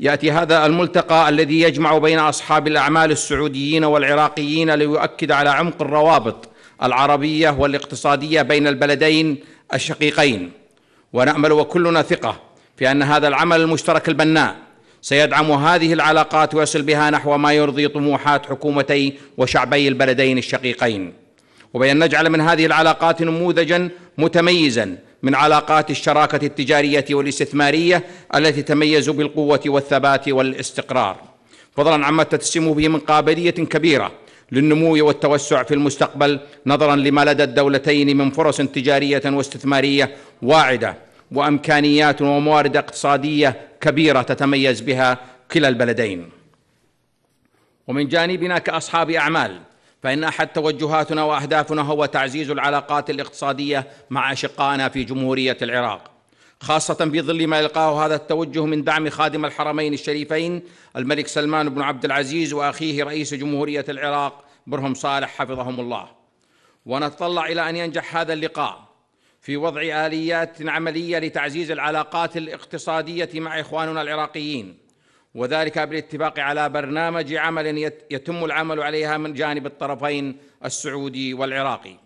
ياتي هذا الملتقى الذي يجمع بين اصحاب الاعمال السعوديين والعراقيين ليؤكد على عمق الروابط العربيه والاقتصاديه بين البلدين الشقيقين ونامل وكلنا ثقه في ان هذا العمل المشترك البناء سيدعم هذه العلاقات ويصل بها نحو ما يرضي طموحات حكومتي وشعبي البلدين الشقيقين وبأن نجعل من هذه العلاقات نموذجا متميزا من علاقات الشراكه التجاريه والاستثماريه التي تميز بالقوه والثبات والاستقرار فضلا عما تتسم به من قابليه كبيره للنمو والتوسع في المستقبل نظرا لما لدى الدولتين من فرص تجاريه واستثماريه واعده وامكانيات وموارد اقتصاديه كبيره تتميز بها كلا البلدين ومن جانبنا كاصحاب اعمال فإن أحد توجهاتنا وأهدافنا هو تعزيز العلاقات الاقتصادية مع أشقائنا في جمهورية العراق خاصة في ظل ما يلقاه هذا التوجه من دعم خادم الحرمين الشريفين الملك سلمان بن عبد العزيز وأخيه رئيس جمهورية العراق برهم صالح حفظهم الله ونتطلع إلى أن ينجح هذا اللقاء في وضع آليات عملية لتعزيز العلاقات الاقتصادية مع إخواننا العراقيين وذلك بالاتفاق على برنامج عمل يتم العمل عليها من جانب الطرفين السعودي والعراقي